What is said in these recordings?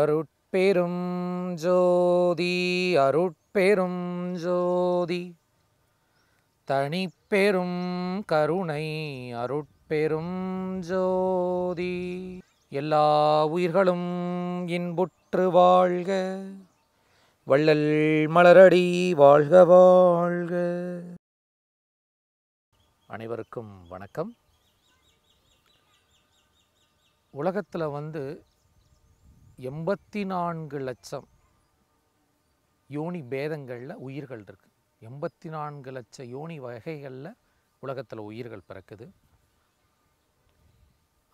அருட்பெரும் ஜோதி அருட்பெரும் ஜோதி தனிப்பெரும் கருணை அருட்பெரும் ஜோதி எல்லா உயிர்களும் இன்புற்று வாழ்க வள்ளல் மலரடி வாழ்க வாழ்க அனைவருக்கும் வணக்கம் உலகத்தில் வந்து எண்பத்தி நான்கு லட்சம் யோனி பேதங்களில் உயிர்கள் இருக்குது எண்பத்தி நான்கு லட்சம் யோனி வகைகளில் உலகத்தில் உயிர்கள் பிறக்குது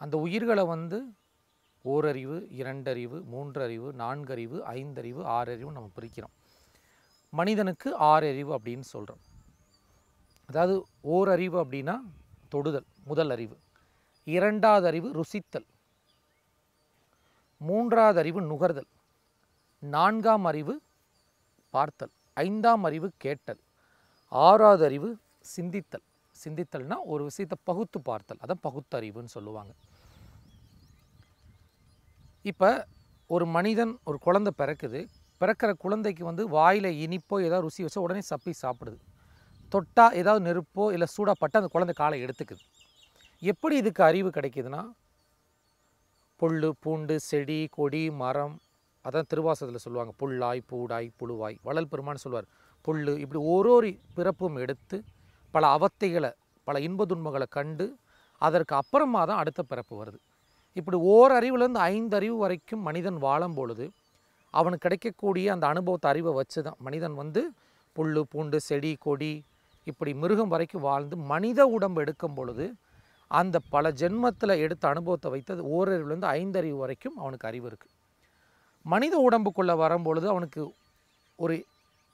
அந்த உயிர்களை வந்து ஓரறிவு இரண்டறிவு மூன்றறிவு நான்கறிவு ஐந்தறிவு ஆறறிவு நம்ம பிரிக்கிறோம் மனிதனுக்கு ஆறறிவு அப்படின்னு சொல்கிறோம் அதாவது ஓரறிவு அப்படின்னா தொடுதல் முதல் அறிவு இரண்டாவது அறிவு ருசித்தல் மூன்றாவது அறிவு நுகர்தல் நான்காம் அறிவு பார்த்தல் ஐந்தாம் அறிவு கேட்டல் ஆறாவது அறிவு சிந்தித்தல் சிந்தித்தல்னா ஒரு விஷயத்தை பகுத்து பார்த்தல் அதான் பகுத்தறிவுன்னு சொல்லுவாங்க இப்போ ஒரு மனிதன் ஒரு குழந்தை பிறக்குது பிறக்கிற குழந்தைக்கு வந்து வாயில் இனிப்போ ஏதாவது ருசி வச்சோ உடனே சப்பி சாப்பிடுது தொட்டால் ஏதாவது நெருப்போ இல்லை சூடாப்பட்டு அந்த குழந்தை காலை எடுத்துக்குது எப்படி இதுக்கு அறிவு கிடைக்கிதுன்னா புல் பூண்டு செடி கொடி மரம் அதான் திருவாசத்தில் சொல்லுவாங்க புல்லாய் பூடாய் புழுவாய் வளல் பெருமான்னு சொல்லுவார் புல் இப்படி ஒரு ஒரு பிறப்பும் எடுத்து பல அவத்தைகளை பல இன்ப துன்பங்களை கண்டு அதற்கு அப்புறமா தான் அடுத்த பிறப்பு வருது இப்படி ஓர் அறிவுலேருந்து ஐந்து அறிவு வரைக்கும் மனிதன் வாழும் பொழுது அவனுக்கு கிடைக்கக்கூடிய அந்த அனுபவத்தை அறிவை வச்சு தான் மனிதன் வந்து புல் பூண்டு செடி கொடி இப்படி மிருகம் வரைக்கும் வாழ்ந்து மனித உடம்பு எடுக்கும் பொழுது அந்த பல ஜென்மத்தில் எடுத்த அனுபவத்தை வைத்தது ஓரறிவுலேருந்து ஐந்தறிவு வரைக்கும் அவனுக்கு அறிவு இருக்குது மனித உடம்புக்குள்ளே வரும்பொழுது அவனுக்கு ஒரு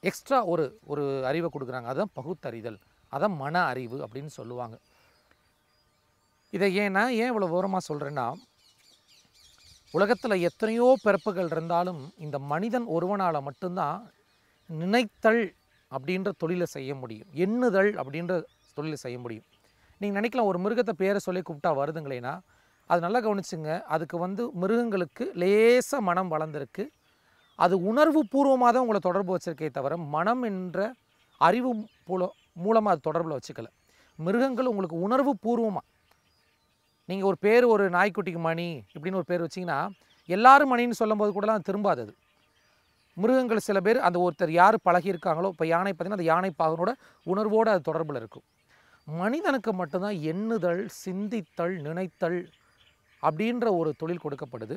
எக்ஸ்ட்ரா ஒரு ஒரு அறிவை கொடுக்குறாங்க அதுதான் பகுத்தறிதல் அதான் மன அறிவு அப்படின்னு சொல்லுவாங்க இதை ஏன்னா ஏன் இவ்வளோ ஓரமாக சொல்கிறேன்னா உலகத்தில் எத்தனையோ பிறப்புகள் இருந்தாலும் இந்த மனிதன் ஒருவனால் மட்டும்தான் நினைத்தல் அப்படின்ற தொழிலை செய்ய முடியும் எண்ணுதல் அப்படின்ற தொழிலை செய்ய முடியும் நீங்கள் நினைக்கலாம் ஒரு மிருகத்தை பேரை சொல்லி கூப்பிட்டா வருதுங்களேன்னா அது நல்லா கவனிச்சுங்க அதுக்கு வந்து மிருகங்களுக்கு லேசாக மனம் வளர்ந்துருக்கு அது உணர்வு பூர்வமாக தான் உங்களை தொடர்பு வச்சுருக்கே தவிர மனம் என்ற அறிவு மூலம் மூலமாக அது தொடர்பில் வச்சுக்கல மிருகங்கள் உங்களுக்கு உணர்வு பூர்வமாக நீங்கள் ஒரு பேர் ஒரு நாய்க்குட்டிக்கு மணி இப்படின்னு ஒரு பேர் வச்சிங்கன்னா எல்லோரும் மணின்னு சொல்லும்போது கூடலாம் திரும்பாது அது மிருகங்கள் சில பேர் அந்த ஒருத்தர் யார் பழகியிருக்காங்களோ இப்போ யானை பார்த்திங்கன்னா அந்த யானை பாகனோட உணர்வோடு அது தொடர்பில் இருக்கும் மனிதனுக்கு மட்டும்தான் எண்ணுதல் சிந்தித்தல் நினைத்தல் அப்படின்ற ஒரு தொழில் கொடுக்கப்படுது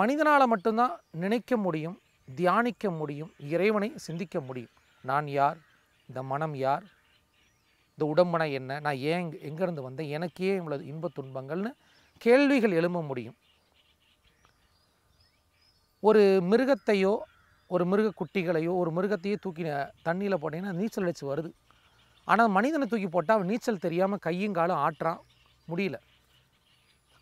மனிதனால் மட்டும்தான் நினைக்க முடியும் தியானிக்க முடியும் இறைவனை சிந்திக்க முடியும் நான் யார் இந்த மனம் யார் இந்த உடம்பனை என்ன நான் ஏன் எங்கேருந்து வந்தேன் எனக்கே இவ்வளவு இன்ப துன்பங்கள்னு கேள்விகள் எழும்ப முடியும் ஒரு மிருகத்தையோ ஒரு மிருக குட்டிகளையோ ஒரு மிருகத்தையோ தூக்கி தண்ணியில் போட்டிங்கன்னா நீச்சல் அடித்து வருது ஆனால் மனிதனை தூக்கி போட்டால் அவன் நீச்சல் தெரியாமல் கையும் காலும் ஆட்டுறான் முடியல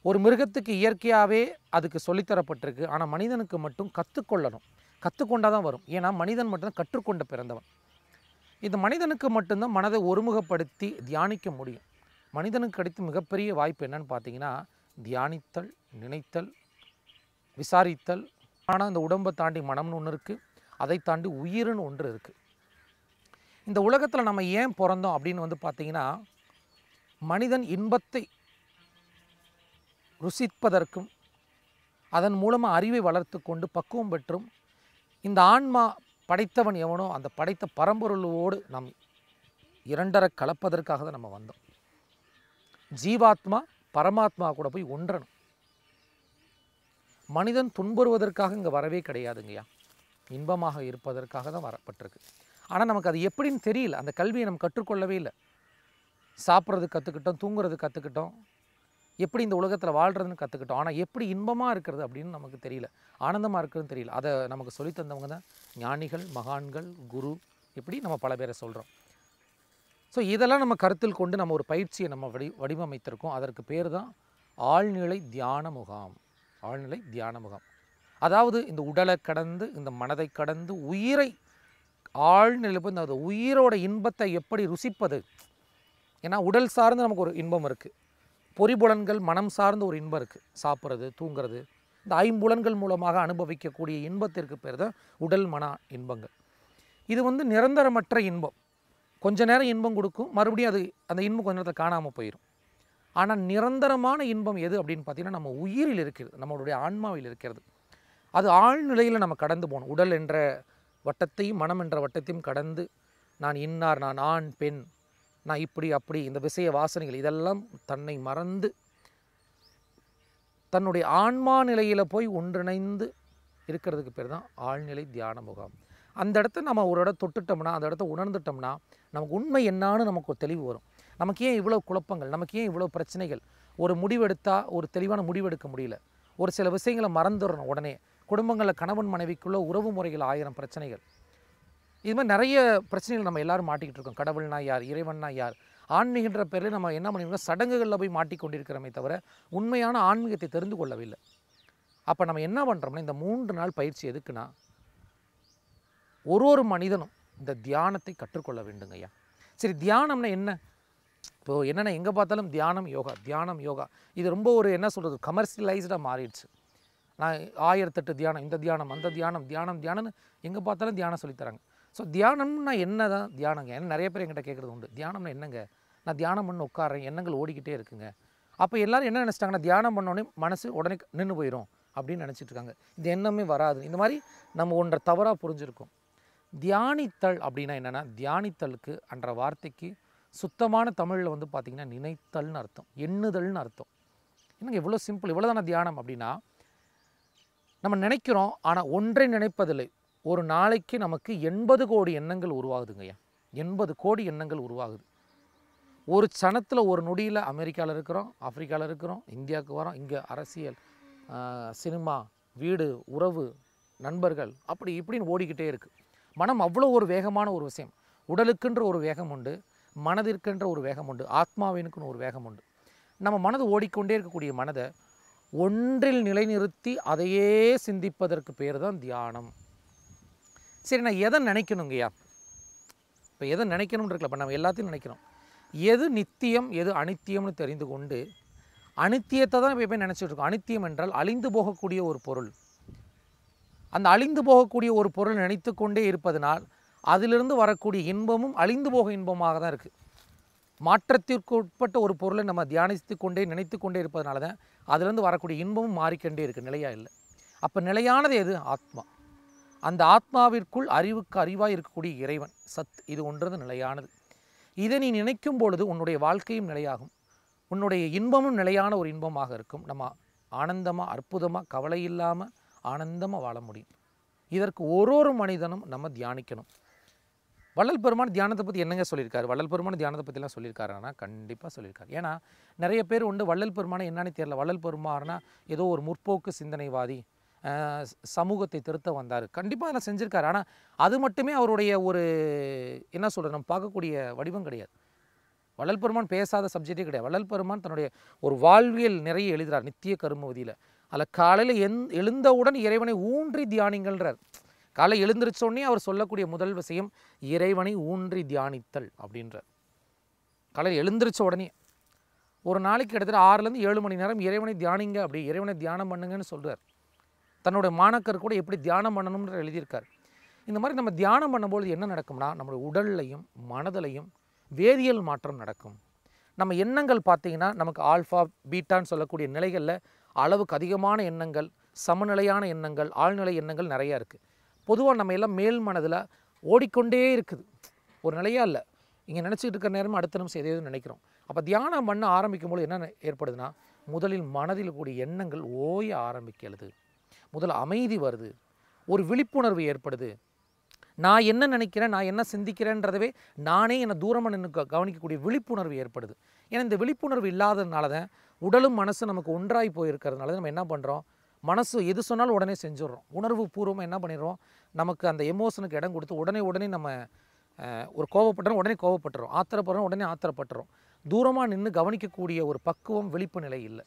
ஒரு மிருகத்துக்கு இயற்கையாகவே அதுக்கு சொல்லித்தரப்பட்டிருக்கு ஆனால் மனிதனுக்கு மட்டும் கற்றுக்கொள்ளணும் கற்றுக்கொண்டால் தான் வரும் ஏன்னா மனிதன் மட்டும்தான் கற்றுக்கொண்ட பிறந்தவன் இந்த மனிதனுக்கு மட்டும்தான் மனதை ஒருமுகப்படுத்தி தியானிக்க முடியும் மனிதனுக்கு கிடைத்த மிகப்பெரிய வாய்ப்பு என்னன்னு பார்த்தீங்கன்னா தியானித்தல் நினைத்தல் விசாரித்தல் ஆனால் இந்த உடம்பை தாண்டி மனம்னு ஒன்று இருக்குது அதை தாண்டி உயிர்னு ஒன்று இருக்குது இந்த உலகத்தில் நம்ம ஏன் பிறந்தோம் அப்படின்னு வந்து பார்த்திங்கன்னா மனிதன் இன்பத்தை ருசிப்பதற்கும் அதன் மூலமாக அறிவை வளர்த்து கொண்டு பக்குவம் பெற்றும் இந்த ஆன்மா படைத்தவன் எவனோ அந்த படைத்த பரம்பொருளோடு நம் இரண்டரை கலப்பதற்காக தான் நம்ம வந்தோம் ஜீவாத்மா பரமாத்மா கூட போய் ஒன்றணும் மனிதன் துன்புறுவதற்காக இங்கே வரவே கிடையாதுங்கய்யா இன்பமாக இருப்பதற்காக தான் வரப்பட்டிருக்கு ஆனால் நமக்கு அது எப்படின்னு தெரியல அந்த கல்வியை நம்ம கற்றுக்கொள்ளவே இல்லை சாப்பிட்றது கற்றுக்கிட்டோம் தூங்குறது கற்றுக்கிட்டோம் எப்படி இந்த உலகத்தில் வாழ்கிறதுன்னு கற்றுக்கிட்டோம் ஆனால் எப்படி இன்பமாக இருக்கிறது அப்படின்னு நமக்கு தெரியல ஆனந்தமாக இருக்கிறதுன்னு தெரியல அதை நமக்கு சொல்லி தந்தவங்க தான் ஞானிகள் மகான்கள் குரு இப்படி நம்ம பல பேரை சொல்கிறோம் ஸோ இதெல்லாம் நம்ம கருத்தில் கொண்டு நம்ம ஒரு பயிற்சியை நம்ம வடி வடிவமைத்திருக்கோம் அதற்கு பேர் தான் ஆழ்நிலை தியான முகாம் ஆழ்நிலை தியான முகாம் அதாவது இந்த உடலை கடந்து இந்த மனதை கடந்து உயிரை ஆழ்நிலை போய் அந்த உயிரோட இன்பத்தை எப்படி ருசிப்பது ஏன்னா உடல் சார்ந்து நமக்கு ஒரு இன்பம் இருக்குது பொறிபுலன்கள் மனம் சார்ந்த ஒரு இன்பம் இருக்குது சாப்பிட்றது தூங்கிறது இந்த ஐம்புலன்கள் மூலமாக அனுபவிக்கக்கூடிய இன்பத்திற்கு பேர் தான் உடல் மன இன்பங்கள் இது வந்து நிரந்தரமற்ற இன்பம் கொஞ்ச நேரம் இன்பம் கொடுக்கும் மறுபடியும் அது அந்த இன்பம் கொஞ்ச நேரத்தை காணாமல் போயிடும் ஆனால் நிரந்தரமான இன்பம் எது அப்படின்னு பார்த்திங்கன்னா நம்ம உயிரில் இருக்கிறது நம்மளுடைய ஆன்மாவில் இருக்கிறது அது ஆழ்நிலையில் நம்ம கடந்து போகணும் உடல் என்ற வட்டத்தையும் மனம் என்ற வட்டத்தையும் கடந்து நான் இன்னார் நான் ஆண் பெண் நான் இப்படி அப்படி இந்த விஷய வாசனைகள் இதெல்லாம் தன்னை மறந்து தன்னுடைய ஆன்மா நிலையில் போய் ஒன்றிணைந்து இருக்கிறதுக்கு பேர் தான் ஆழ்நிலை தியான முகாம் அந்த இடத்த நம்ம ஒரு இடம் தொட்டுட்டோம்னா அந்த இடத்த உணர்ந்துட்டோம்னா நமக்கு உண்மை என்னான்னு நமக்கு தெளிவு வரும் நமக்கு ஏன் இவ்வளோ குழப்பங்கள் நமக்கு ஏன் இவ்வளோ பிரச்சனைகள் ஒரு முடிவெடுத்தால் ஒரு தெளிவான முடிவெடுக்க முடியல ஒரு சில விஷயங்களை மறந்துடணும் உடனே குடும்பங்களில் கணவன் மனைவிக்குள்ளே உறவு முறைகள் ஆயிரம் பிரச்சனைகள் இது மாதிரி நிறைய பிரச்சனைகள் நம்ம எல்லோரும் மாட்டிக்கிட்டு இருக்கோம் கடவுள்னா யார் இறைவன்னா யார் ஆன்மீகன்ற பேரில் நம்ம என்ன பண்ணிக்கணும் சடங்குகளில் போய் மாட்டிக்கொண்டிருக்கிறோமே தவிர உண்மையான ஆன்மீகத்தை தெரிந்து கொள்ளவில்லை அப்போ நம்ம என்ன பண்ணுறோம்னா இந்த மூன்று நாள் பயிற்சி எதுக்குன்னா ஒரு ஒரு மனிதனும் இந்த தியானத்தை கற்றுக்கொள்ள வேண்டுங்க ஐயா சரி தியானம்னா என்ன இப்போது என்னென்ன எங்கே பார்த்தாலும் தியானம் யோகா தியானம் யோகா இது ரொம்ப ஒரு என்ன சொல்கிறது கமர்ஷியலைஸ்டாக மாறிடுச்சு நான் ஆயிரத்தெட்டு தியானம் இந்த தியானம் அந்த தியானம் தியானம் தியானம்னு எங்கே பார்த்தாலும் தியானம் சொல்லித்தராங்க ஸோ தியானம்னா என்ன தான் தியானங்க ஏன்னா நிறைய பேர் என்கிட்ட கேட்குறது உண்டு தியானம்னா என்னங்க நான் தியானம் பண்ண உட்காரேன் எண்ணங்கள் ஓடிக்கிட்டே இருக்குங்க அப்போ எல்லோரும் என்ன நினச்சிட்டாங்கன்னா தியானம் பண்ணோடனே மனசு உடனே நின்று போயிடும் அப்படின்னு நினச்சிட்டு இருக்காங்க இது எண்ணமே வராது இந்த மாதிரி நம்ம ஒன்றை தவறாக புரிஞ்சுருக்கோம் தியானித்தல் அப்படின்னா என்னென்னா தியானித்தலுக்கு அன்ற வார்த்தைக்கு சுத்தமான தமிழில் வந்து பார்த்திங்கன்னா நினைத்தல்னு அர்த்தம் எண்ணுதல்னு அர்த்தம் என்னங்க இவ்வளோ சிம்பிள் இவ்வளோதான தியானம் அப்படின்னா நம்ம நினைக்கிறோம் ஆனால் ஒன்றை நினைப்பதில்லை ஒரு நாளைக்கு நமக்கு எண்பது கோடி எண்ணங்கள் உருவாகுதுங்கய்யா எண்பது கோடி எண்ணங்கள் உருவாகுது ஒரு சனத்தில் ஒரு நொடியில் அமெரிக்காவில் இருக்கிறோம் ஆஃப்ரிக்காவில் இருக்கிறோம் இந்தியாவுக்கு வரோம் இங்கே அரசியல் சினிமா வீடு உறவு நண்பர்கள் அப்படி இப்படின்னு ஓடிக்கிட்டே இருக்குது மனம் அவ்வளோ ஒரு வேகமான ஒரு விஷயம் உடலுக்குன்ற ஒரு வேகம் உண்டு மனதிற்குன்ற ஒரு வேகம் உண்டு ஆத்மாவினுக்குன்னு ஒரு வேகம் உண்டு நம்ம மனது ஓடிக்கொண்டே இருக்கக்கூடிய மனதை ஒன்றில் நிலைநிறுத்தி அதையே சிந்திப்பதற்கு பேர் தான் தியானம் சரி நான் எதை நினைக்கணுங்கய்யா இப்போ எதை நினைக்கணும்னு இருக்கல இப்போ நம்ம எல்லாத்தையும் நினைக்கிறோம் எது நித்தியம் எது அனித்தியம்னு தெரிந்து கொண்டு அனித்தியத்தை தான் இப்போ நினச்சிட்டு இருக்கோம் அனித்தியம் என்றால் அழிந்து போகக்கூடிய ஒரு பொருள் அந்த அழிந்து போகக்கூடிய ஒரு பொருள் நினைத்து கொண்டே இருப்பதனால் அதிலிருந்து வரக்கூடிய இன்பமும் அழிந்து போக இன்பமாக தான் இருக்குது மாற்றத்திற்கு உட்பட்ட ஒரு பொருளை நம்ம தியானித்து கொண்டே நினைத்து கொண்டே இருப்பதனால தான் அதுலேருந்து வரக்கூடிய இன்பமும் மாறிக்கொண்டே இருக்குது நிலையாக இல்லை அப்போ நிலையானது எது ஆத்மா அந்த ஆத்மாவிற்குள் அறிவுக்கு அறிவாக இருக்கக்கூடிய இறைவன் சத் இது ஒன்றது நிலையானது இதை நீ நினைக்கும் பொழுது உன்னுடைய வாழ்க்கையும் நிலையாகும் உன்னுடைய இன்பமும் நிலையான ஒரு இன்பமாக இருக்கும் நம்ம ஆனந்தமாக அற்புதமாக கவலை இல்லாமல் ஆனந்தமாக வாழ முடியும் இதற்கு ஒரு ஒரு மனிதனும் நம்ம தியானிக்கணும் வள்ளல் பெருமான் தியானத்தை பற்றி என்னங்க சொல்லியிருக்காரு வள்ளல் பெருமான் தியானத்தை பற்றிலாம் சொல்லியிருக்காருன்னா கண்டிப்பாக சொல்லியிருக்காரு ஏன்னா நிறைய பேர் உண்டு வள்ளல் பெருமானை என்னன்னு தெரியல வள்ளல் பெருமானா ஏதோ ஒரு முற்போக்கு சிந்தனைவாதி சமூகத்தை திருத்த வந்தார் கண்டிப்பாக அதெல்லாம் செஞ்சுருக்காரு ஆனால் அது மட்டுமே அவருடைய ஒரு என்ன சொல்கிறது நம்ம பார்க்கக்கூடிய வடிவம் கிடையாது வள்ளல் பெருமான் பேசாத சப்ஜெக்டே கிடையாது வள்ளல் பெருமான் தன்னுடைய ஒரு வாழ்வியல் நிறைய எழுதுகிறார் நித்திய கருமவதியில் அதில் காலையில் எந் எழுந்தவுடன் இறைவனை ஊன்றி தியானிங்கள்ன்றார் காலை எழுந்திருச்சோடனே அவர் சொல்லக்கூடிய முதல் விஷயம் இறைவனை ஊன்றி தியானித்தல் அப்படின்றார் காலையில் எழுந்திரிச்ச உடனே ஒரு நாளைக்கு கிட்டத்தட்ட ஆறுலேருந்து ஏழு மணி நேரம் இறைவனை தியானிங்க அப்படி இறைவனை தியானம் பண்ணுங்கன்னு சொல்கிறார் தன்னுடைய மாணக்கர் கூட எப்படி தியானம் பண்ணணும்ன்ற எழுதியிருக்கார் இந்த மாதிரி நம்ம தியானம் பண்ணும்போது என்ன நடக்கும்னா நம்மளுடைய உடல்லையும் மனதிலையும் வேதியியல் மாற்றம் நடக்கும் நம்ம எண்ணங்கள் பார்த்திங்கன்னா நமக்கு ஆல்ஃபா பீட்டான்னு சொல்லக்கூடிய நிலைகளில் அளவுக்கு அதிகமான எண்ணங்கள் சமநிலையான எண்ணங்கள் ஆழ்நிலை எண்ணங்கள் நிறையா இருக்குது பொதுவாக நம்ம எல்லாம் மேல் மனதில் ஓடிக்கொண்டே இருக்குது ஒரு நிலையாக இல்லை இங்கே நினச்சிட்டு இருக்கிற நேரமும் அடுத்த நிமிஷம் எதையோ நினைக்கிறோம் அப்போ தியானம் பண்ண ஆரம்பிக்கும் போது என்ன ஏற்படுதுன்னா முதலில் மனதில் கூடிய எண்ணங்கள் ஓய ஆரம்பிக்கிறது முதல் அமைதி வருது ஒரு விழிப்புணர்வு ஏற்படுது நான் என்ன நினைக்கிறேன் நான் என்ன சிந்திக்கிறேன்றதவே நானே என்னை தூரமாக நின்று கவனிக்கக்கூடிய விழிப்புணர்வு ஏற்படுது ஏன்னா இந்த விழிப்புணர்வு இல்லாததுனால தான் உடலும் மனசும் நமக்கு ஒன்றாய் போயிருக்கிறதுனால நம்ம என்ன பண்ணுறோம் மனசு எது சொன்னாலும் உடனே செஞ்சிடறோம் உணர்வு பூர்வமாக என்ன பண்ணிடுறோம் நமக்கு அந்த எமோஷனுக்கு இடம் கொடுத்து உடனே உடனே நம்ம ஒரு கோவப்பட்டோம் உடனே கோவப்பட்டுறோம் ஆத்திரப்படுறோம் உடனே ஆத்திரப்பட்டுறோம் தூரமாக நின்று கவனிக்கக்கூடிய ஒரு பக்குவம் விழிப்பு நிலை இல்லை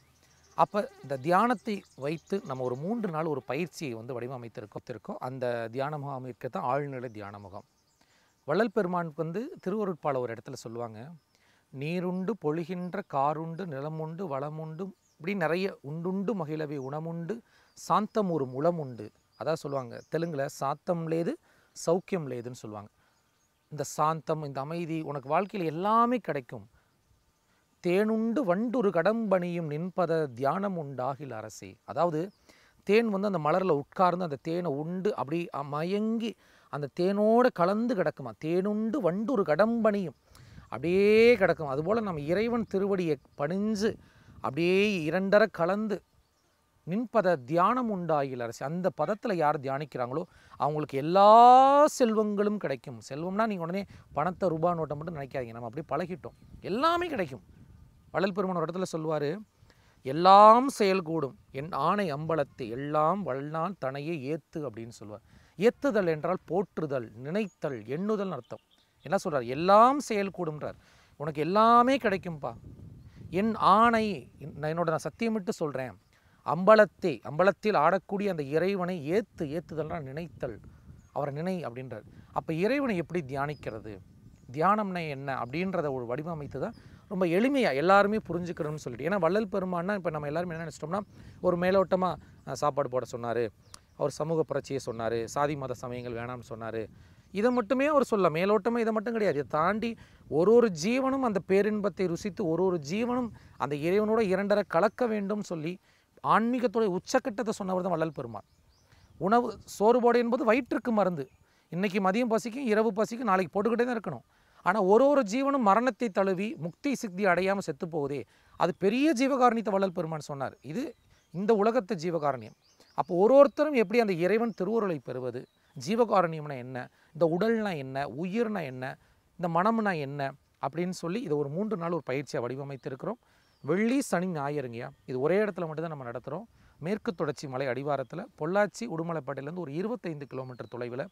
அப்போ இந்த தியானத்தை வைத்து நம்ம ஒரு மூன்று நாள் ஒரு பயிற்சியை வந்து வடிவமைத்திருக்கோம் அந்த தியான முகாம் இருக்க தான் ஆழ்நிலை தியான முகாம் வள்ளல் பெருமானுக்கு வந்து திருவருட்பாள ஒரு இடத்துல சொல்லுவாங்க நீருண்டு பொழுகின்ற காருண்டு நிலமுண்டு வளமுண்டு இப்படி நிறைய உண்டுண்டு மகிழவி உணமுண்டு சாந்தம் ஒரு உளம் உண்டு அதான் சொல்லுவாங்க தெலுங்கில் சாத்தம் லேது சௌக்கியம் லேதுன்னு சொல்லுவாங்க இந்த சாந்தம் இந்த அமைதி உனக்கு வாழ்க்கையில் எல்லாமே கிடைக்கும் தேனுண்டு வண்டுரு கடம்பணியும் நின்பத தியானம் உண்டாகில் அரசி அதாவது தேன் வந்து அந்த மலரில் உட்கார்ந்து அந்த தேனை உண்டு அப்படி மயங்கி அந்த தேனோடு கலந்து கிடக்குமா தேனுண்டு வண்டுரு கடம்பணியும் அப்படியே கிடக்கும் அதுபோல் நம்ம இறைவன் திருவடியை பணிஞ்சு அப்படியே இரண்டரை கலந்து நின்பத தியானம் உண்டாயில் அரசி அந்த பதத்தில் யார் தியானிக்கிறாங்களோ அவங்களுக்கு எல்லா செல்வங்களும் கிடைக்கும் செல்வம்னா நீங்கள் உடனே பணத்தை ரூபா நோட்டை மட்டும் நினைக்காதீங்க நம்ம அப்படியே பழகிட்டோம் எல்லாமே கிடைக்கும் வளல் பெருமான் ஒரு இடத்துல சொல்லுவார் எல்லாம் செயல்கூடும் என் ஆணை அம்பலத்தை எல்லாம் வல்லால் தனையே ஏத்து அப்படின்னு சொல்லுவார் ஏத்துதல் என்றால் போற்றுதல் நினைத்தல் எண்ணுதல் அர்த்தம் என்ன சொல்கிறார் எல்லாம் செயல்கூடும்ன்றார் உனக்கு எல்லாமே கிடைக்கும்ப்பா என் ஆணை என்னோட நான் சத்தியமிட்டு சொல்கிறேன் அம்பலத்தை அம்பலத்தில் ஆடக்கூடிய அந்த இறைவனை ஏற்று ஏற்றுதல்னால் நினைத்தல் அவரை நினை அப்படின்றார் அப்போ இறைவனை எப்படி தியானிக்கிறது தியானம்னா என்ன அப்படின்றத ஒரு வடிவமைத்து தான் ரொம்ப எளிமையாக எல்லாருமே புரிஞ்சுக்கணும்னு சொல்லிட்டு ஏன்னா வள்ளல் பெருமானால் இப்போ நம்ம எல்லாருமே என்ன நினச்சிட்டோம்னா ஒரு மேலோட்டமாக சாப்பாடு போட சொன்னார் அவர் சமூக புரட்சியை சொன்னார் சாதி மத சமயங்கள் வேணாம்னு சொன்னார் இதை மட்டுமே அவர் சொல்ல மேலோட்டமாக இதை மட்டும் கிடையாது இதை தாண்டி ஒரு ஒரு ஜீவனும் அந்த பேரின்பத்தை ருசித்து ஒரு ஒரு ஜீவனும் அந்த இறைவனோட இரண்டரை கலக்க வேண்டும் சொல்லி ஆன்மீகத்துடைய உச்சக்கட்டத்தை சொன்னவர் தான் வள்ளல் பெருமாள் உணவு சோறுபாடு என்பது வயிற்றுக்கு மருந்து இன்றைக்கி மதியம் பசிக்கும் இரவு பசிக்கும் நாளைக்கு போட்டுக்கிட்டே தான் இருக்கணும் ஆனால் ஒரு ஒரு ஜீவனும் மரணத்தை தழுவி முக்தி சித்தி அடையாமல் செத்து போகுதே அது பெரிய ஜீவகாரணியத்தை வள்ளல் பெருமான் சொன்னார் இது இந்த உலகத்து ஜீவகாரணியம் அப்போ ஒரு ஒருத்தரும் எப்படி அந்த இறைவன் திருவுருளை பெறுவது ஜீவகாரணியம்னா என்ன இந்த உடல்னா என்ன உயிர்னா என்ன இந்த மனம்னா என்ன அப்படின்னு சொல்லி இதை ஒரு மூன்று நாள் ஒரு பயிற்சியாக வடிவமைத்திருக்கிறோம் வெள்ளி சனி ஞாயிறுங்கய்யா இது ஒரே இடத்துல மட்டும்தான் நம்ம நடத்துகிறோம் மேற்கு தொடர்ச்சி மலை அடிவாரத்தில் பொள்ளாச்சி உடுமலைப்பாட்டிலேருந்து ஒரு இருபத்தைந்து கிலோமீட்டர் தொலைவில்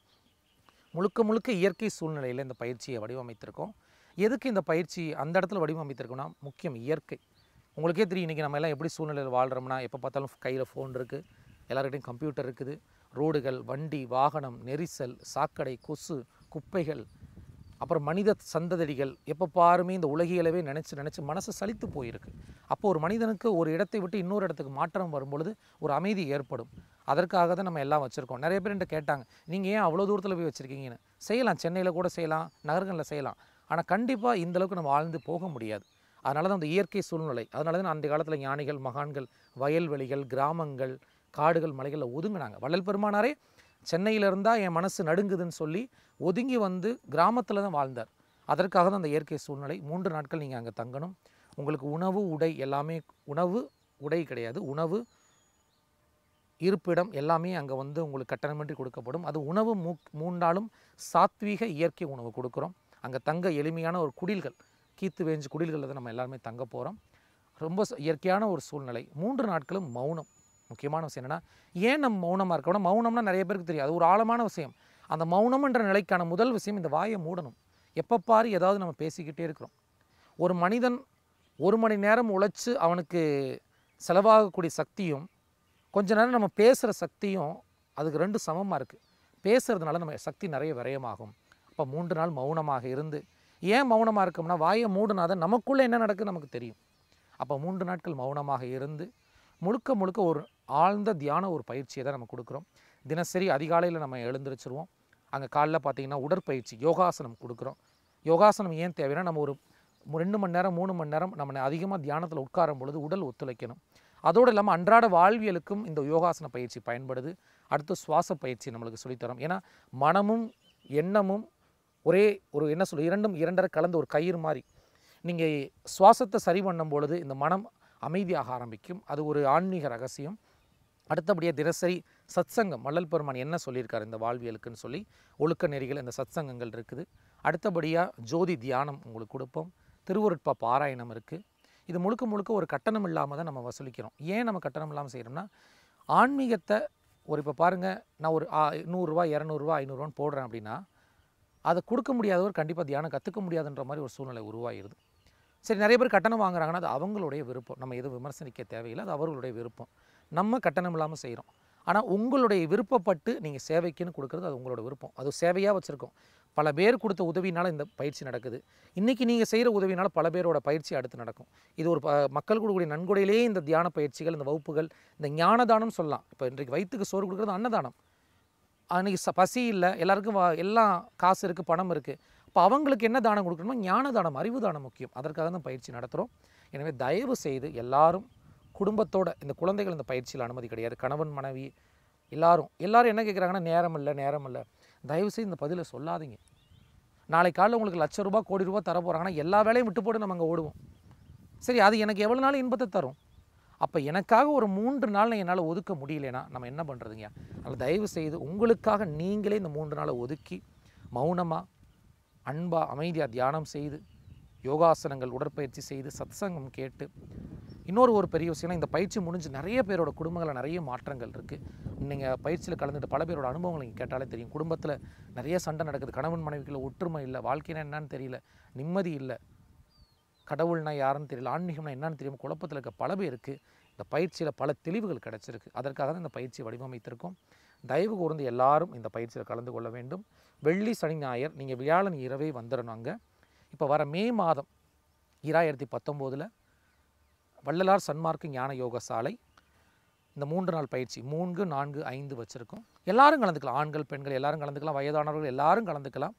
முழுக்க முழுக்க இயற்கை சூழ்நிலையில் இந்த பயிற்சியை வடிவமைத்திருக்கோம் எதுக்கு இந்த பயிற்சி அந்த இடத்துல வடிவமைத்திருக்கோம்னா முக்கியம் இயற்கை உங்களுக்கே தெரியும் இன்றைக்கி நம்ம எல்லாம் எப்படி சூழ்நிலையில் வாழ்கிறோம்னா எப்போ பார்த்தாலும் கையில் ஃபோன் இருக்குது எல்லாருக்கிட்டையும் கம்ப்யூட்டர் இருக்குது ரோடுகள் வண்டி வாகனம் நெரிசல் சாக்கடை கொசு குப்பைகள் அப்புறம் மனித சந்ததிகள் எப்போ பாருமே இந்த உலகியலவே நினச்சி நினச்சி மனசு சலித்து போயிருக்கு அப்போது ஒரு மனிதனுக்கு ஒரு இடத்தை விட்டு இன்னொரு இடத்துக்கு மாற்றம் வரும்பொழுது ஒரு அமைதி ஏற்படும் அதற்காக தான் நம்ம எல்லாம் வச்சுருக்கோம் நிறைய பேர் கேட்டாங்க நீங்கள் ஏன் அவ்வளோ தூரத்தில் போய் வச்சுருக்கீங்கன்னு செய்யலாம் சென்னையில் கூட செய்யலாம் நகரங்களில் செய்யலாம் ஆனால் கண்டிப்பாக இந்தளவுக்கு நம்ம வாழ்ந்து போக முடியாது அதனால தான் அந்த இயற்கை சூழ்நிலை அதனால தான் அந்த காலத்தில் ஞானிகள் மகான்கள் வயல்வெளிகள் கிராமங்கள் காடுகள் மலைகளில் ஒதுங்கினாங்க வள்ளல் பெருமானாரே சென்னையில் இருந்தால் என் மனசு நடுங்குதுன்னு சொல்லி ஒதுங்கி வந்து கிராமத்தில் தான் வாழ்ந்தார் அதற்காக தான் அந்த இயற்கை சூழ்நிலை மூன்று நாட்கள் நீங்கள் அங்கே தங்கணும் உங்களுக்கு உணவு உடை எல்லாமே உணவு உடை கிடையாது உணவு இருப்பிடம் எல்லாமே அங்கே வந்து உங்களுக்கு கட்டணமின்றி கொடுக்கப்படும் அது உணவு மூ மூணு நாளும் சாத்வீக இயற்கை உணவு கொடுக்குறோம் அங்கே தங்க எளிமையான ஒரு குடில்கள் கீத்து வேஞ்சு குடில்களில் தான் நம்ம எல்லாருமே தங்க போகிறோம் ரொம்ப இயற்கையான ஒரு சூழ்நிலை மூன்று நாட்களும் மௌனம் முக்கியமான விஷயம் என்னென்னா ஏன் நம்ம மௌனமாக இருக்கணும் மௌனம்னா நிறைய பேருக்கு தெரியும் அது ஒரு ஆழமான விஷயம் அந்த மௌனம்ன்ற நிலைக்கான முதல் விஷயம் இந்த வாயை மூடணும் எப்போ பாரு ஏதாவது நம்ம பேசிக்கிட்டே இருக்கிறோம் ஒரு மனிதன் ஒரு மணி நேரம் உழைச்சி அவனுக்கு செலவாகக்கூடிய சக்தியும் கொஞ்ச நேரம் நம்ம பேசுகிற சக்தியும் அதுக்கு ரெண்டு சமமாக இருக்குது பேசுகிறதுனால நம்ம சக்தி நிறைய விரயமாகும் அப்போ மூன்று நாள் மௌனமாக இருந்து ஏன் மௌனமாக இருக்கோம்னா வாயை மூடுனாதான் நமக்குள்ளே என்ன நடக்குது நமக்கு தெரியும் அப்போ மூன்று நாட்கள் மௌனமாக இருந்து முழுக்க முழுக்க ஒரு ஆழ்ந்த தியான ஒரு பயிற்சியை தான் நம்ம கொடுக்குறோம் தினசரி அதிகாலையில் நம்ம எழுந்திரிச்சிருவோம் அங்கே காலைல பார்த்திங்கன்னா உடற்பயிற்சி யோகாசனம் கொடுக்குறோம் யோகாசனம் ஏன் தேவைன்னா நம்ம ஒரு ரெண்டு மணி நேரம் மூணு மணி நேரம் நம்ம அதிகமாக தியானத்தில் உட்காரும் பொழுது உடல் ஒத்துழைக்கணும் அதோடு இல்லாமல் அன்றாட வாழ்வியலுக்கும் இந்த யோகாசன பயிற்சி பயன்படுது அடுத்து சுவாச பயிற்சி நம்மளுக்கு சொல்லித்தரும் ஏன்னா மனமும் எண்ணமும் ஒரே ஒரு என்ன சொல்ல இரண்டும் இரண்டரை கலந்து ஒரு கயிறு மாதிரி நீங்கள் சுவாசத்தை சரி பண்ணும் பொழுது இந்த மனம் அமைதியாக ஆரம்பிக்கும் அது ஒரு ஆன்மீக ரகசியம் அடுத்தபடியாக தினசரி சத்சங்கம் வள்ளல் பெருமான் என்ன சொல்லியிருக்கார் இந்த வாழ்வியலுக்குன்னு சொல்லி ஒழுக்க நெறிகள் இந்த சத்சங்கங்கள் இருக்குது அடுத்தபடியாக ஜோதி தியானம் உங்களுக்கு கொடுப்போம் திருவருட்ப பாராயணம் இருக்குது இது முழுக்க முழுக்க ஒரு கட்டணம் இல்லாமல் தான் நம்ம வசூலிக்கிறோம் ஏன் நம்ம கட்டணம் இல்லாமல் செய்கிறோம்னா ஆன்மீகத்தை ஒரு இப்போ பாருங்கள் நான் ஒரு நூறுரூவா இரநூறுவா ஐநூறுரூவான்னு போடுறேன் அப்படின்னா அதை கொடுக்க முடியாதவர் கண்டிப்பாக தியானம் கற்றுக்க முடியாதுன்ற மாதிரி ஒரு சூழ்நிலை உருவாகிடுது சரி நிறைய பேர் கட்டணம் வாங்குறாங்கன்னா அது அவங்களுடைய விருப்பம் நம்ம எதுவும் விமர்சனிக்க தேவையில்லை அது அவர்களுடைய விருப்பம் நம்ம கட்டணம் இல்லாமல் செய்கிறோம் ஆனால் உங்களுடைய விருப்பப்பட்டு நீங்கள் சேவைக்குன்னு கொடுக்குறது அது உங்களோட விருப்பம் அது சேவையாக வச்சுருக்கோம் பல பேர் கொடுத்த உதவினால் இந்த பயிற்சி நடக்குது இன்றைக்கி நீங்கள் செய்கிற உதவினால் பல பேரோட பயிற்சி அடுத்து நடக்கும் இது ஒரு மக்கள் கொடுக்கூடிய நன்கொடையிலே இந்த தியான பயிற்சிகள் இந்த வகுப்புகள் இந்த ஞானதானம் சொல்லலாம் இப்போ இன்றைக்கு வயிற்றுக்கு சோறு கொடுக்குறது அன்னதானம் அன்றைக்கி பசி இல்லை எல்லாருக்கும் எல்லாம் காசு இருக்குது பணம் இருக்குது இப்போ அவங்களுக்கு என்ன தானம் கொடுக்கணுமோ ஞான தானம் அறிவு தானம் முக்கியம் அதற்காக தான் பயிற்சி நடத்துகிறோம் எனவே தயவு செய்து எல்லாரும் குடும்பத்தோட இந்த குழந்தைகள் இந்த பயிற்சியில் அனுமதி கிடையாது கணவன் மனைவி எல்லாரும் எல்லாரும் என்ன கேட்குறாங்கன்னா நேரம் இல்லை நேரம் இல்லை தயவு செய்து இந்த பதிலை சொல்லாதீங்க நாளை காலையில் உங்களுக்கு லட்ச ரூபா கோடி ரூபா தர போகிறாங்கன்னா எல்லா வேலையும் விட்டு போட்டு நம்ம அங்கே ஓடுவோம் சரி அது எனக்கு எவ்வளோ நாள் இன்பத்தை தரும் அப்போ எனக்காக ஒரு மூன்று நாள் என்னால் ஒதுக்க முடியலனா நம்ம என்ன பண்ணுறதுங்க அதில் தயவு செய்து உங்களுக்காக நீங்களே இந்த மூன்று நாளை ஒதுக்கி மௌனமாக அன்பாக அமைதியாக தியானம் செய்து யோகாசனங்கள் உடற்பயிற்சி செய்து சத்சங்கம் கேட்டு இன்னொரு ஒரு பெரிய விஷயம்னா இந்த பயிற்சி முடிஞ்சு நிறைய பேரோட குடும்பங்களில் நிறைய மாற்றங்கள் இருக்குது நீங்கள் பயிற்சியில் கலந்துட்டு பல பேரோட அனுபவங்கள் நீங்கள் கேட்டாலே தெரியும் குடும்பத்தில் நிறைய சண்டை நடக்குது கணவன் மனைவிக்குள்ள ஒற்றுமை இல்லை வாழ்க்கைனா என்னன்னு தெரியல நிம்மதி இல்லை கடவுள்னா யாருன்னு தெரியல ஆன்மீகம்னா என்னன்னு தெரியும் குழப்பத்தில் இருக்க பல பேருக்கு இந்த பயிற்சியில் பல தெளிவுகள் கிடச்சிருக்கு அதற்காக தான் இந்த பயிற்சி வடிவமைத்திருக்கும் தயவு கூர்ந்து எல்லாரும் இந்த பயிற்சியில் கலந்து கொள்ள வேண்டும் வெள்ளி சனி ஞாயிறு நீங்கள் வியாழன் இரவே வந்துடணும் அங்கே இப்போ வர மே மாதம் இராயிரத்தி பத்தொம்போதில் வள்ளலார் சன்மார்க்கு ஞான யோக சாலை இந்த மூன்று நாள் பயிற்சி மூன்று நான்கு ஐந்து வச்சுருக்கோம் எல்லோரும் கலந்துக்கலாம் ஆண்கள் பெண்கள் எல்லாரும் கலந்துக்கலாம் வயதானவர்கள் எல்லாரும் கலந்துக்கலாம்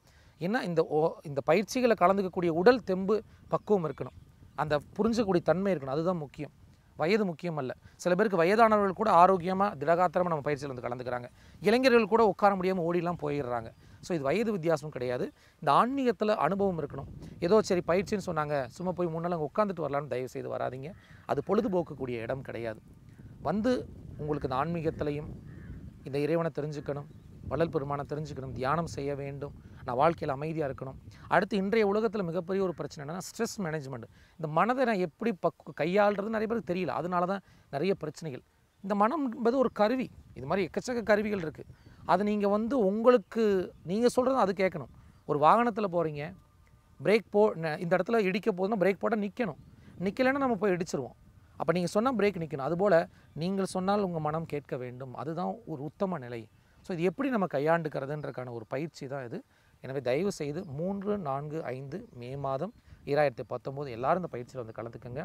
ஏன்னா இந்த ஓ இந்த பயிற்சிகளை கலந்துக்கக்கூடிய உடல் தெம்பு பக்குவம் இருக்கணும் அந்த புரிஞ்சக்கூடிய தன்மை இருக்கணும் அதுதான் முக்கியம் வயது முக்கியம் அல்ல சில பேருக்கு வயதானவர்கள் கூட ஆரோக்கியமாக திடகாத்திரமாக நம்ம பயிற்சியில் வந்து கலந்துக்கிறாங்க இளைஞர்கள் கூட உட்கார முடியாமல் ஓடிலாம் போயிடுறாங்க ஸோ இது வயது வித்தியாசமும் கிடையாது இந்த ஆன்மீகத்தில் அனுபவம் இருக்கணும் ஏதோ சரி பயிற்சின்னு சொன்னாங்க சும்மா போய் மூணு நாள் உட்காந்துட்டு வரலான்னு தயவு செய்து வராதிங்க அது பொழுதுபோக்கக்கூடிய இடம் கிடையாது வந்து உங்களுக்கு இந்த ஆன்மீகத்திலையும் இந்த இறைவனை தெரிஞ்சுக்கணும் வள்ளல் பெருமானை தெரிஞ்சுக்கணும் தியானம் செய்ய வேண்டும் நான் வாழ்க்கையில் அமைதியாக இருக்கணும் அடுத்து இன்றைய உலகத்தில் மிகப்பெரிய ஒரு பிரச்சனை என்னென்னா ஸ்ட்ரெஸ் மேனேஜ்மெண்ட் இந்த மனதை நான் எப்படி பக்கு கையாளுறது நிறைய பேருக்கு தெரியல அதனால தான் நிறைய பிரச்சனைகள் இந்த மனம் என்பது ஒரு கருவி இது மாதிரி எக்கச்சக்க கருவிகள் இருக்குது அது நீங்கள் வந்து உங்களுக்கு நீங்கள் சொல்கிறது அது கேட்கணும் ஒரு வாகனத்தில் போகிறீங்க பிரேக் போ இந்த இடத்துல இடிக்க போதுன்னா பிரேக் போட்டால் நிற்கணும் நிற்கலைன்னா நம்ம போய் இடிச்சிருவோம் அப்போ நீங்கள் சொன்னால் பிரேக் நிற்கணும் அதுபோல் நீங்கள் சொன்னால் உங்கள் மனம் கேட்க வேண்டும் அதுதான் ஒரு உத்தம நிலை ஸோ இது எப்படி நம்ம கையாண்டுக்கிறதுன்றக்கான ஒரு பயிற்சி தான் இது எனவே தயவு செய்து மூன்று நான்கு ஐந்து மே மாதம் ஈராயிரத்தி பத்தொம்போது எல்லோரும் இந்த பயிற்சியில் வந்து கலந்துக்கங்க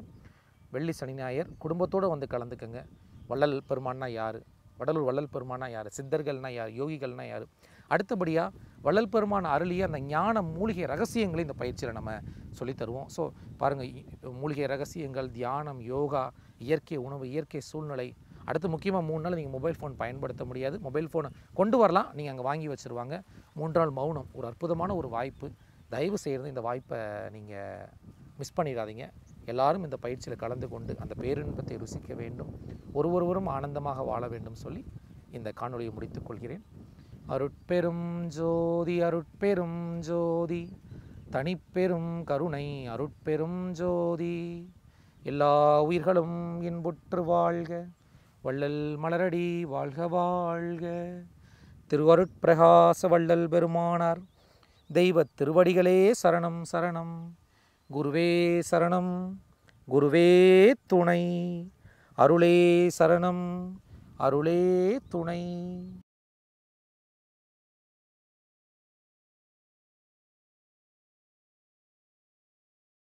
வெள்ளி சனி ஞாயர் குடும்பத்தோடு வந்து கலந்துக்கங்க வள்ளல் பெருமானா யார் வடலூர் வள்ளல் பெருமானா யார் சித்தர்கள்னா யார் யோகிகள்னா யார் அடுத்தபடியாக வள்ளல் பெருமான அருளிய அந்த ஞான மூலிகை ரகசியங்களை இந்த பயிற்சியில் நம்ம சொல்லித்தருவோம் ஸோ பாருங்கள் மூலிகை ரகசியங்கள் தியானம் யோகா இயற்கை உணவு இயற்கை சூழ்நிலை அடுத்து முக்கியமாக மூணு நாள் நீங்கள் மொபைல் ஃபோன் பயன்படுத்த முடியாது மொபைல் ஃபோனை கொண்டு வரலாம் நீங்கள் அங்கே வாங்கி வச்சுருவாங்க மூன்று நாள் மௌனம் ஒரு அற்புதமான ஒரு வாய்ப்பு தயவு செய்கிறது இந்த வாய்ப்பை நீங்கள் மிஸ் பண்ணிடாதீங்க எல்லாரும் இந்த பயிற்சியில் கலந்து கொண்டு அந்த பேரின்பத்தை ருசிக்க வேண்டும் ஒரு ஒருவரும் ஆனந்தமாக வாழ வேண்டும் சொல்லி இந்த காணொலியை முடித்துக்கொள்கிறேன் அருட்பெரும் ஜோதி அருட்பெரும் ஜோதி தனிப்பெரும் கருணை அருட்பெரும் ஜோதி எல்லா உயிர்களும் இன்புற்று வாழ்க வள்ளல் மலரடி வாழ்க வாழ்க திருவருட்பிரகாச வள்ளல் பெருமானார் தெய்வ திருவடிகளே சரணம் சரணம் குருவே சரணம் குருவே துணை அருளே சரணம் அருளே துணை